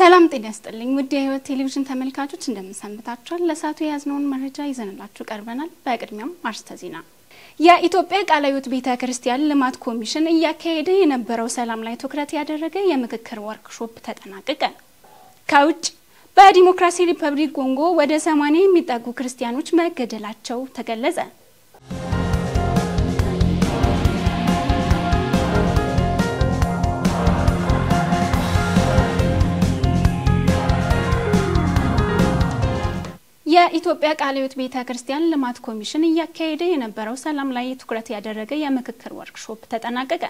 ሰላም ጤና ስጥልኝ ውድ የህይወት ቴሌቪዥን ተመልካቾች እንደምንሰንብታችኋል። ለሳቱ የያዝነውን መረጃ ይዘንላችሁ ቀርበናል። በቅድሚያም አርስተ ዜና። የኢትዮጵያ ቃለ ሕይወት ቤተ ክርስቲያን ልማት ኮሚሽን እያካሄደ የነበረው ሰላም ላይ ትኩረት ያደረገ የምክክር ወርክሾፕ ተጠናቀቀ። ከውጭ በዲሞክራሲ ሪፐብሊክ ኮንጎ ወደ ሰማኒያ የሚጠጉ ክርስቲያኖች መገደላቸው ተገለጸ። የኢትዮጵያ ቃለ ሕይወት ቤተ ክርስቲያን ልማት ኮሚሽን እያካሄደ የነበረው ሰላም ላይ ትኩረት ያደረገ የምክክር ወርክሾፕ ተጠናቀቀ።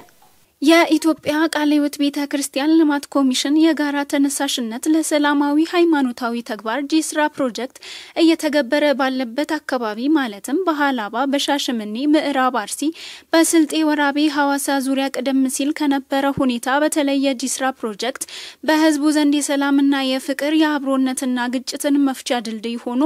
የኢትዮጵያ ቃለ ሕይወት ቤተ ክርስቲያን ልማት ኮሚሽን የጋራ ተነሳሽነት ለሰላማዊ ሃይማኖታዊ ተግባር ጂስራ ፕሮጀክት እየተገበረ ባለበት አካባቢ ማለትም በሀላባ፣ በሻሸመኔ፣ ምዕራብ አርሲ፣ በስልጤ ወራቤ፣ ሐዋሳ ዙሪያ ቀደም ሲል ከነበረ ሁኔታ በተለየ ጂስራ ፕሮጀክት በህዝቡ ዘንድ የሰላምና የፍቅር የአብሮነትና ግጭትን መፍቻ ድልድይ ሆኖ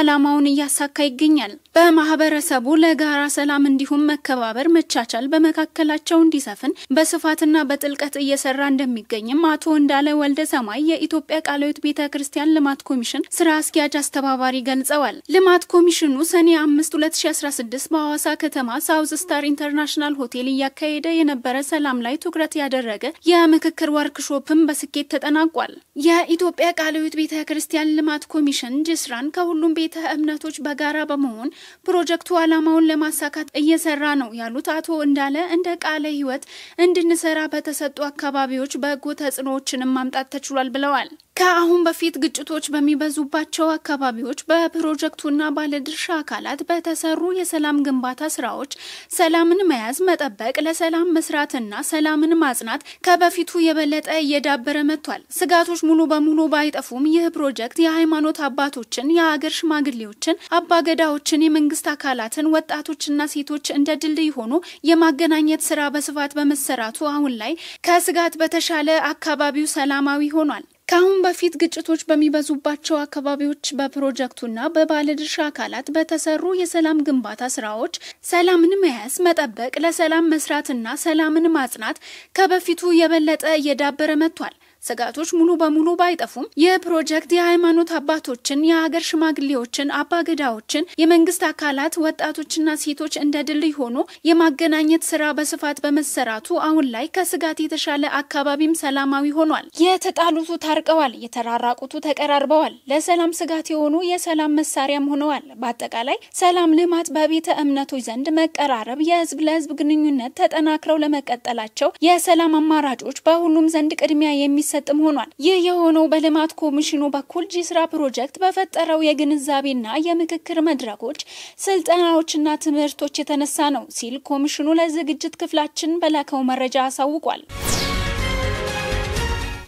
አላማውን እያሳካ ይገኛል። በማህበረሰቡ ለጋራ ሰላም እንዲሁም መከባበር፣ መቻቻል በመካከላቸው እንዲሰፍን በስፋትና በጥልቀት እየሰራ እንደሚገኝም አቶ እንዳለ ወልደ ሰማይ የኢትዮጵያ ቃለ ሕይወት ቤተ ክርስቲያን ልማት ኮሚሽን ስራ አስኪያጅ አስተባባሪ ገልጸዋል። ልማት ኮሚሽኑ ሰኔ 5 2016 በሐዋሳ ከተማ ሳውዝ ስታር ኢንተርናሽናል ሆቴል እያካሄደ የነበረ ሰላም ላይ ትኩረት ያደረገ የምክክር ወርክሾፕም በስኬት ተጠናቋል። የኢትዮጵያ ቃለ ሕይወት ቤተ ክርስቲያን ልማት ኮሚሽን ጅስራን ከሁሉም ቤተ እምነቶች በጋራ በመሆን ፕሮጀክቱ ዓላማውን ለማሳካት እየሰራ ነው ያሉት አቶ እንዳለ እንደ ቃለ ሕይወት እንድንሰራ በተሰጡ አካባቢዎች በጎ ተጽዕኖዎችንም ማምጣት ተችሏል ብለዋል። ከአሁን በፊት ግጭቶች በሚበዙባቸው አካባቢዎች በፕሮጀክቱና ባለድርሻ አካላት በተሰሩ የሰላም ግንባታ ስራዎች ሰላምን መያዝ፣ መጠበቅ፣ ለሰላም መስራትና ሰላምን ማጽናት ከበፊቱ የበለጠ እየዳበረ መጥቷል። ስጋቶች ሙሉ በሙሉ ባይጠፉም ይህ ፕሮጀክት የሃይማኖት አባቶችን፣ የአገር ሽማግሌዎችን፣ አባገዳዎችን፣ የመንግስት አካላትን፣ ወጣቶችና ሴቶች እንደ ድልድይ ሆኖ የማገናኘት ስራ በስፋት በመሰራቱ አሁን ላይ ከስጋት በተሻለ አካባቢው ሰላማዊ ሆኗል። ከአሁን በፊት ግጭቶች በሚበዙባቸው አካባቢዎች በፕሮጀክቱና በባለድርሻ አካላት በተሰሩ የሰላም ግንባታ ስራዎች ሰላምን መያዝ፣ መጠበቅ፣ ለሰላም መስራትና ሰላምን ማጽናት ከበፊቱ የበለጠ እየዳበረ መጥቷል። ስጋቶች ሙሉ በሙሉ ባይጠፉም ይህ ፕሮጀክት የሃይማኖት አባቶችን፣ የሀገር ሽማግሌዎችን፣ አባገዳዎችን፣ የመንግስት አካላት፣ ወጣቶችና ሴቶች እንደ ድልድይ ሆኖ የማገናኘት ስራ በስፋት በመሰራቱ አሁን ላይ ከስጋት የተሻለ አካባቢም ሰላማዊ ሆኗል። የተጣሉቱ ታርቀዋል፣ የተራራቁቱ ተቀራርበዋል፣ ለሰላም ስጋት የሆኑ የሰላም መሳሪያም ሆነዋል። በአጠቃላይ ሰላም ልማት በቤተ እምነቶች ዘንድ መቀራረብ፣ የህዝብ ለህዝብ ግንኙነት ተጠናክረው ለመቀጠላቸው የሰላም አማራጮች በሁሉም ዘንድ ቅድሚያ የሚ የሚሰጥም ሆኗል። ይህ የሆነው በልማት ኮሚሽኑ በኩል ጂስራ ፕሮጀክት በፈጠረው የግንዛቤና የምክክር መድረኮች፣ ስልጠናዎችና ትምህርቶች የተነሳ ነው ሲል ኮሚሽኑ ለዝግጅት ክፍላችን በላከው መረጃ አሳውቋል።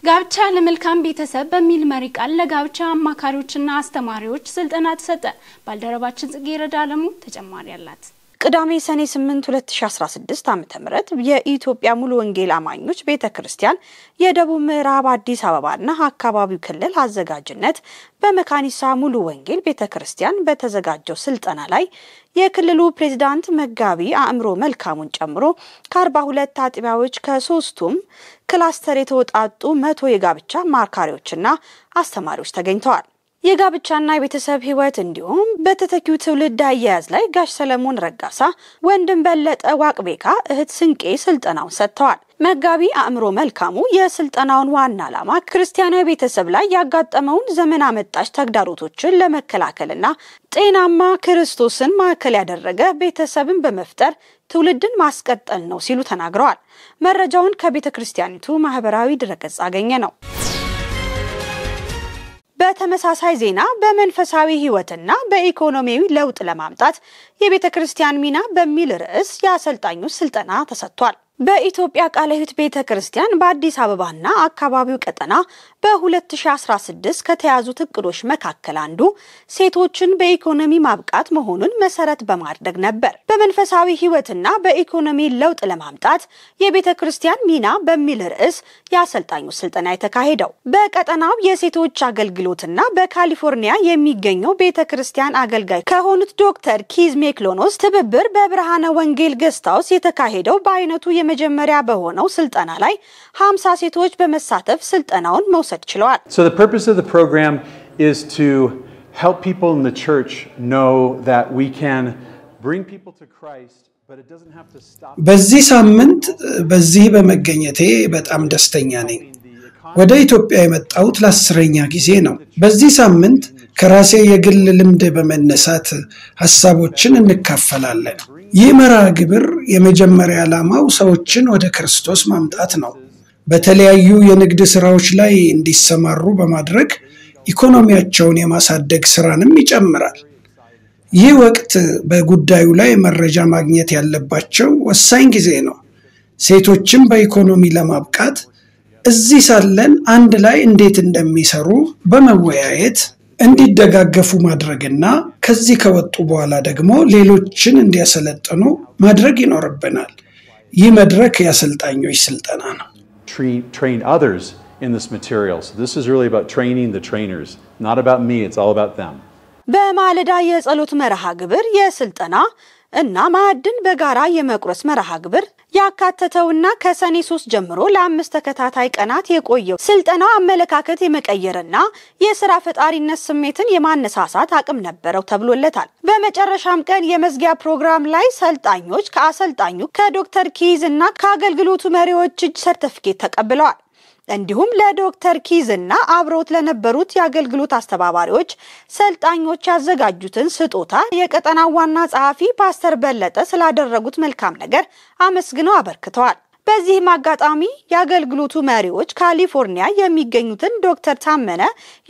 ጋብቻ ለመልካም ቤተሰብ በሚል መሪ ቃል ለጋብቻ አማካሪዎችና አስተማሪዎች ስልጠና ተሰጠ። ባልደረባችን ጽጌ ረዳ አለሙ ተጨማሪ አላት። ቅዳሜ ሰኔ 8 2016 ዓ ም የኢትዮጵያ ሙሉ ወንጌል አማኞች ቤተ ክርስቲያን የደቡብ ምዕራብ አዲስ አበባና አካባቢው ክልል አዘጋጅነት በመካኒሳ ሙሉ ወንጌል ቤተ ክርስቲያን በተዘጋጀው ስልጠና ላይ የክልሉ ፕሬዝዳንት መጋቢ አእምሮ መልካሙን ጨምሮ ከ42 አጥቢያዎች ከሶስቱም ክላስተር የተወጣጡ መቶ የጋብቻ ማርካሪዎችና አስተማሪዎች ተገኝተዋል። የጋብቻና የቤተሰብ ህይወት እንዲሁም በተተኪው ትውልድ አያያዝ ላይ ጋሽ ሰለሞን ረጋሳ፣ ወንድም በለጠ ዋቅቤካ፣ እህት ስንቄ ስልጠናውን ሰጥተዋል። መጋቢ አእምሮ መልካሙ የስልጠናውን ዋና ዓላማ ክርስቲያናዊ ቤተሰብ ላይ ያጋጠመውን ዘመን አመጣሽ ተግዳሮቶችን ለመከላከልና ጤናማ ክርስቶስን ማዕከል ያደረገ ቤተሰብን በመፍጠር ትውልድን ማስቀጠል ነው ሲሉ ተናግረዋል። መረጃውን ከቤተ ክርስቲያኒቱ ማህበራዊ ድረገጽ አገኘ ነው። በተመሳሳይ ዜና በመንፈሳዊ ህይወትና በኢኮኖሚያዊ ለውጥ ለማምጣት የቤተ ክርስቲያን ሚና በሚል ርዕስ የአሰልጣኙ ስልጠና ተሰጥቷል። በኢትዮጵያ ቃለ ሕይወት ቤተ ክርስቲያን በአዲስ አበባና አካባቢው ቀጠና በ2016 ከተያዙት እቅዶች መካከል አንዱ ሴቶችን በኢኮኖሚ ማብቃት መሆኑን መሰረት በማድረግ ነበር። በመንፈሳዊ ሕይወትና በኢኮኖሚ ለውጥ ለማምጣት የቤተ ክርስቲያን ሚና በሚል ርዕስ የአሰልጣኙ ስልጠና የተካሄደው በቀጠናው የሴቶች አገልግሎትና በካሊፎርኒያ የሚገኘው ቤተ ክርስቲያን አገልጋይ ከሆኑት ዶክተር ኪዝ ሜክሎኖስ ትብብር በብርሃነ ወንጌል ገስታውስ የተካሄደው በአይነቱ የመጀመሪያ በሆነው ስልጠና ላይ 50 ሴቶች በመሳተፍ ስልጠናውን መውሰድ ችለዋል። So the purpose of the program is to help people in the church know that we can bring people to Christ በዚህ ሳምንት በዚህ በመገኘቴ በጣም ደስተኛ ነኝ። ወደ ኢትዮጵያ የመጣሁት ለአስረኛ ጊዜ ነው። በዚህ ሳምንት ከራሴ የግል ልምድ በመነሳት ሀሳቦችን እንካፈላለን። ይህ መርሃ ግብር የመጀመሪያ ዓላማው ሰዎችን ወደ ክርስቶስ ማምጣት ነው። በተለያዩ የንግድ ስራዎች ላይ እንዲሰማሩ በማድረግ ኢኮኖሚያቸውን የማሳደግ ስራንም ይጨምራል። ይህ ወቅት በጉዳዩ ላይ መረጃ ማግኘት ያለባቸው ወሳኝ ጊዜ ነው። ሴቶችን በኢኮኖሚ ለማብቃት እዚህ ሳለን አንድ ላይ እንዴት እንደሚሰሩ በመወያየት እንዲደጋገፉ ማድረግና ከዚህ ከወጡ በኋላ ደግሞ ሌሎችን እንዲያሰለጥኑ ማድረግ ይኖርብናል። ይህ መድረክ የአሰልጣኞች ስልጠና ነው። በማለዳ የጸሎት መርሃ ግብር የስልጠና እና ማዕድን በጋራ የመቁረስ መርሃ ግብር ያካተተውና ከሰኔ ሶስት ጀምሮ ለአምስት ተከታታይ ቀናት የቆየው ስልጠናው አመለካከት የመቀየርና የስራ ፈጣሪነት ስሜትን የማነሳሳት አቅም ነበረው ተብሎለታል። በመጨረሻም ቀን የመዝጊያ ፕሮግራም ላይ ሰልጣኞች ከአሰልጣኙ ከዶክተር ኪዝ እና ከአገልግሎቱ መሪዎች እጅ ተቀብለዋል። እንዲሁም ለዶክተር ኪዝ እና አብረውት ለነበሩት የአገልግሎት አስተባባሪዎች ሰልጣኞች ያዘጋጁትን ስጦታ የቀጠናው ዋና ጸሐፊ ፓስተር በለጠ ስላደረጉት መልካም ነገር አመስግነው አበርክተዋል። በዚህም አጋጣሚ የአገልግሎቱ መሪዎች ካሊፎርኒያ የሚገኙትን ዶክተር ታመነ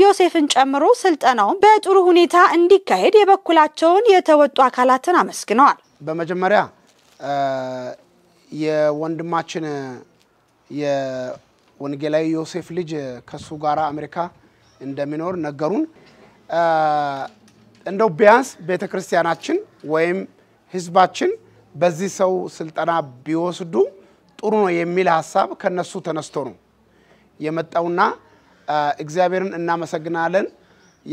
ዮሴፍን ጨምሮ ስልጠናውን በጥሩ ሁኔታ እንዲካሄድ የበኩላቸውን የተወጡ አካላትን አመስግነዋል። በመጀመሪያ የወንድማችን ወንጌላዊ ዮሴፍ ልጅ ከሱ ጋራ አሜሪካ እንደሚኖር ነገሩን። እንደው ቢያንስ ቤተ ክርስቲያናችን ወይም ህዝባችን በዚህ ሰው ስልጠና ቢወስዱ ጥሩ ነው የሚል ሀሳብ ከነሱ ተነስቶ ነው የመጣውና እግዚአብሔርን እናመሰግናለን።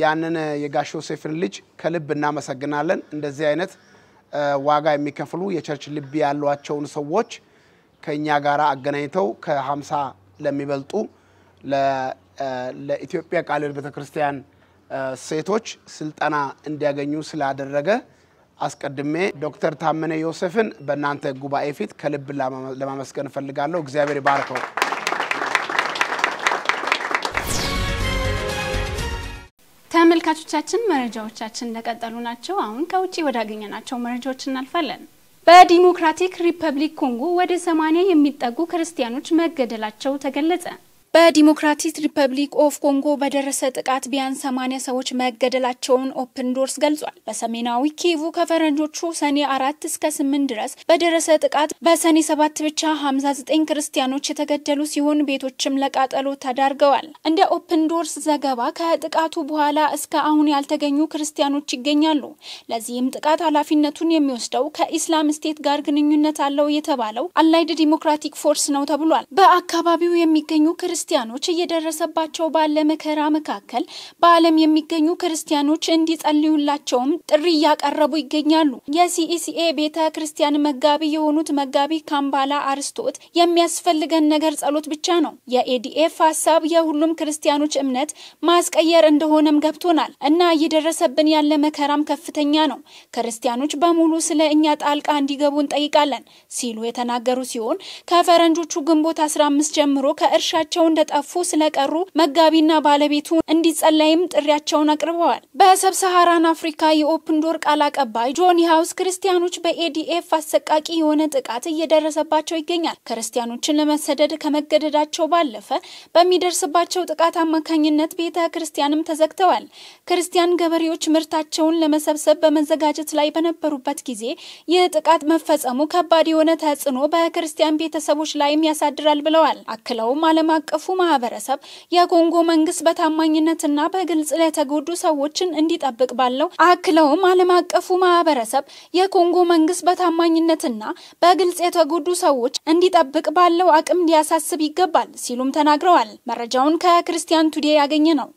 ያንን የጋሽ ዮሴፍን ልጅ ከልብ እናመሰግናለን። እንደዚህ አይነት ዋጋ የሚከፍሉ የቸርች ልብ ያሏቸውን ሰዎች ከእኛ ጋር አገናኝተው ከ50 ለሚበልጡ ለኢትዮጵያ ቃለ ሕይወት ሴቶች ስልጠና እንዲያገኙ ስላደረገ አስቀድሜ ዶክተር ታመነ ዮሴፍን በእናንተ ጉባኤ ፊት ከልብ ለማመስገን እፈልጋለሁ። እግዚአብሔር ይባርከው። ተመልካቾቻችን መረጃዎቻችን እንደቀጠሉ ናቸው። አሁን ከውጭ ወዳገኘናቸው መረጃዎች እናልፋለን። በዲሞክራቲክ ሪፐብሊክ ኮንጎ ወደ 80 የሚጠጉ ክርስቲያኖች መገደላቸው ተገለጸ። በዲሞክራቲክ ሪፐብሊክ ኦፍ ኮንጎ በደረሰ ጥቃት ቢያንስ 80 ሰዎች መገደላቸውን ኦፕን ዶርስ ገልጿል። በሰሜናዊ ኪቩ ከፈረንጆቹ ሰኔ አራት እስከ ስምንት ድረስ በደረሰ ጥቃት በሰኔ ሰባት ብቻ 59 ክርስቲያኖች የተገደሉ ሲሆን ቤቶችም ለቃጠሎ ተዳርገዋል። እንደ ኦፕን ዶርስ ዘገባ ከጥቃቱ በኋላ እስከ አሁን ያልተገኙ ክርስቲያኖች ይገኛሉ። ለዚህም ጥቃት ኃላፊነቱን የሚወስደው ከኢስላም ስቴት ጋር ግንኙነት አለው የተባለው አላይድ ዲሞክራቲክ ፎርስ ነው ተብሏል። በአካባቢው የሚገኙ ክርስቲያኖች እየደረሰባቸው ባለ መከራ መካከል በዓለም የሚገኙ ክርስቲያኖች እንዲጸልዩላቸውም ጥሪ እያቀረቡ ይገኛሉ። የሲኢሲኤ ቤተ ክርስቲያን መጋቢ የሆኑት መጋቢ ካምባላ አርስቶት የሚያስፈልገን ነገር ጸሎት ብቻ ነው። የኤዲኤፍ ሀሳብ የሁሉም ክርስቲያኖች እምነት ማስቀየር እንደሆነም ገብቶናል እና እየደረሰብን ያለ መከራም ከፍተኛ ነው። ክርስቲያኖች በሙሉ ስለ እኛ ጣልቃ እንዲገቡ እንጠይቃለን ሲሉ የተናገሩ ሲሆን ከፈረንጆቹ ግንቦት 15 ጀምሮ ከእርሻቸው እንደጠፉ ስለቀሩ መጋቢና ባለቤቱ እንዲጸለይም ጥሪያቸውን አቅርበዋል። በሰብሰሃራን አፍሪካ የኦፕን ዶር ቃል አቀባይ ጆኒ ሃውስ ክርስቲያኖች በኤዲኤፍ አሰቃቂ የሆነ ጥቃት እየደረሰባቸው ይገኛል። ክርስቲያኖችን ለመሰደድ ከመገደዳቸው ባለፈ በሚደርስባቸው ጥቃት አማካኝነት ቤተ ክርስቲያንም ተዘግተዋል። ክርስቲያን ገበሬዎች ምርታቸውን ለመሰብሰብ በመዘጋጀት ላይ በነበሩበት ጊዜ ይህ ጥቃት መፈጸሙ ከባድ የሆነ ተጽዕኖ በክርስቲያን ቤተሰቦች ላይም ያሳድራል ብለዋል። አክለውም ዓለም አቀፉ አቀፉ ማህበረሰብ የኮንጎ መንግስት በታማኝነትና በግልጽ ለተጎዱ ሰዎችን እንዲጠብቅ ባለው አክለውም ዓለም አቀፉ ማህበረሰብ የኮንጎ መንግስት በታማኝነትና በግልጽ የተጎዱ ሰዎች እንዲጠብቅ ባለው አቅም ሊያሳስብ ይገባል ሲሉም ተናግረዋል። መረጃውን ከክርስቲያን ቱዴ ያገኘ ነው።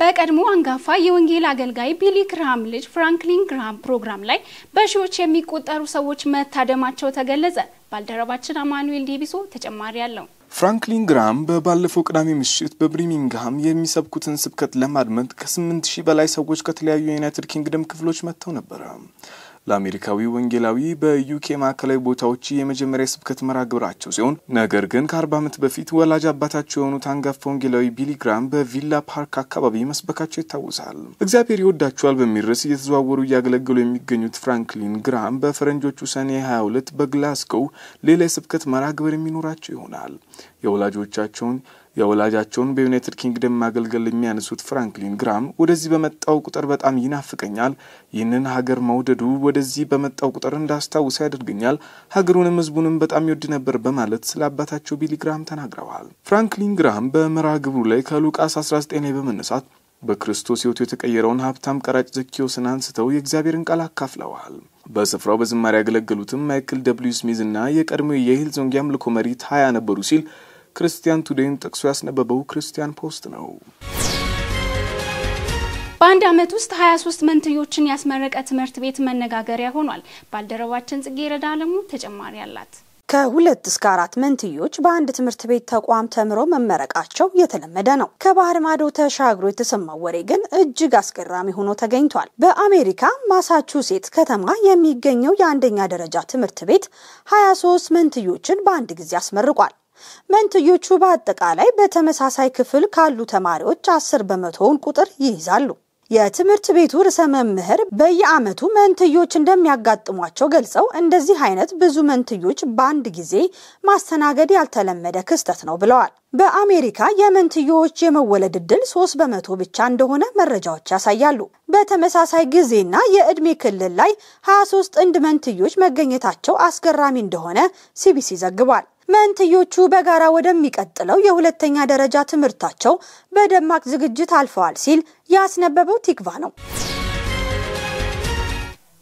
በቀድሞ አንጋፋ የወንጌል አገልጋይ ቢሊ ክራም ልጅ ፍራንክሊን ክራም ፕሮግራም ላይ በሺዎች የሚቆጠሩ ሰዎች መታደማቸው ተገለጸ። ባልደረባችን አማኑኤል ዲቢሶ ተጨማሪ አለው። ፍራንክሊን ግራም በባለፈው ቅዳሜ ምሽት በብሪሚንግሃም የሚሰብኩትን ስብከት ለማድመጥ ከ8 ሺህ በላይ ሰዎች ከተለያዩ የዩናይትድ ኪንግደም ክፍሎች መጥተው ነበረ። ለአሜሪካዊ ወንጌላዊ በዩኬ ማዕከላዊ ቦታዎች የመጀመሪያ ስብከት መርሃ ግብራቸው ሲሆን ነገር ግን ከአርባ ዓመት በፊት ወላጅ አባታቸው የሆኑት አንጋፋ ወንጌላዊ ቢሊ ግራም በቪላ ፓርክ አካባቢ መስበካቸው ይታወሳል። እግዚአብሔር ይወዳቸዋል በሚል ርዕስ እየተዘዋወሩ እያገለገሉ የሚገኙት ፍራንክሊን ግራም በፈረንጆቹ ሰኔ 22 በግላስጎው ሌላ የስብከት መርሃ ግብር የሚኖራቸው ይሆናል። የወላጆቻቸውን የወላጃቸውን በዩናይትድ ኪንግደም ማገልገል የሚያነሱት ፍራንክሊን ግራም ወደዚህ በመጣው ቁጥር በጣም ይናፍቀኛል። ይህንን ሀገር መውደዱ ወደዚህ በመጣው ቁጥር እንዳስታውሰ ያደርገኛል። ሀገሩንም ህዝቡንም በጣም ይወድ ነበር በማለት ስለ አባታቸው ቢሊ ግራም ተናግረዋል። ፍራንክሊን ግራም በመርሃ ግብሩ ላይ ከሉቃስ 19 ላይ በመነሳት በክርስቶስ ህይወቱ የተቀየረውን ሀብታም ቀራጭ ዘኪዮስን አንስተው የእግዚአብሔርን ቃል አካፍለዋል። በስፍራው በዝማሬ ያገለገሉትም ማይክል ደብልዩ ስሚዝ እና የቀድሞ የሂልዞንግ አምልኮ መሪ ሃያ ነበሩ ሲል ክርስቲያን ቱዴን ጠቅሶ ያስነበበው ክርስቲያን ፖስት ነው። በአንድ ዓመት ውስጥ 23 መንትዮችን ያስመረቀ ትምህርት ቤት መነጋገሪያ ሆኗል። ባልደረባችን ጽጌረዳ አለሙ ተጨማሪ አላት። ከሁለት እስከ አራት መንትዮች በአንድ ትምህርት ቤት ተቋም ተምሮ መመረቃቸው የተለመደ ነው። ከባህር ማዶ ተሻግሮ የተሰማው ወሬ ግን እጅግ አስገራሚ ሆኖ ተገኝቷል። በአሜሪካ ማሳቹሴትስ ከተማ የሚገኘው የአንደኛ ደረጃ ትምህርት ቤት 23 መንትዮችን በአንድ ጊዜ አስመርቋል። መንትዮቹ በአጠቃላይ በተመሳሳይ ክፍል ካሉ ተማሪዎች አስር በመቶውን ቁጥር ይይዛሉ። የትምህርት ቤቱ ርዕሰ መምህር በየዓመቱ መንትዮች እንደሚያጋጥሟቸው ገልጸው እንደዚህ አይነት ብዙ መንትዮች በአንድ ጊዜ ማስተናገድ ያልተለመደ ክስተት ነው ብለዋል። በአሜሪካ የመንትዮዎች የመወለድ ዕድል ሶስት በመቶ ብቻ እንደሆነ መረጃዎች ያሳያሉ። በተመሳሳይ ጊዜና የዕድሜ ክልል ላይ 23 ጥንድ መንትዮች መገኘታቸው አስገራሚ እንደሆነ ሲቢሲ ዘግቧል። መንትዮቹ በጋራ ወደሚቀጥለው የሁለተኛ ደረጃ ትምህርታቸው በደማቅ ዝግጅት አልፈዋል ሲል ያስነበበው ቲክቫ ነው።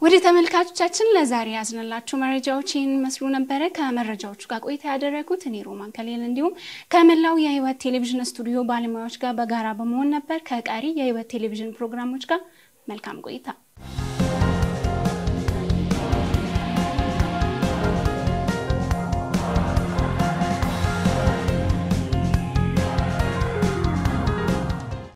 ወደ ተመልካቾቻችን ለዛሬ ያዝንላችሁ መረጃዎች ይህን መስሉ ነበረ። ከመረጃዎቹ ጋር ቆይታ ያደረጉት እኔ ሮማን ከሌል እንዲሁም ከመላው የህይወት ቴሌቪዥን ስቱዲዮ ባለሙያዎች ጋር በጋራ በመሆን ነበር። ከቀሪ የህይወት ቴሌቪዥን ፕሮግራሞች ጋር መልካም ቆይታ